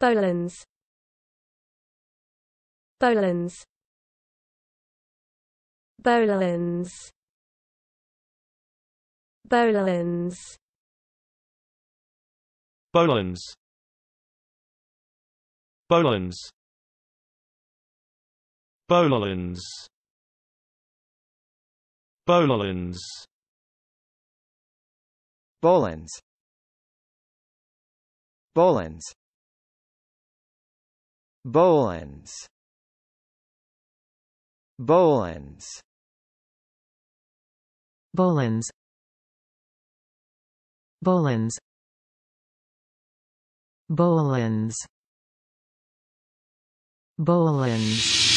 Bolans Bolans Bolans Bolans Bolans Bolans Bolans Bolans Bolans Bolans Bolens Bolens Bolens Bolens Bolens Bolens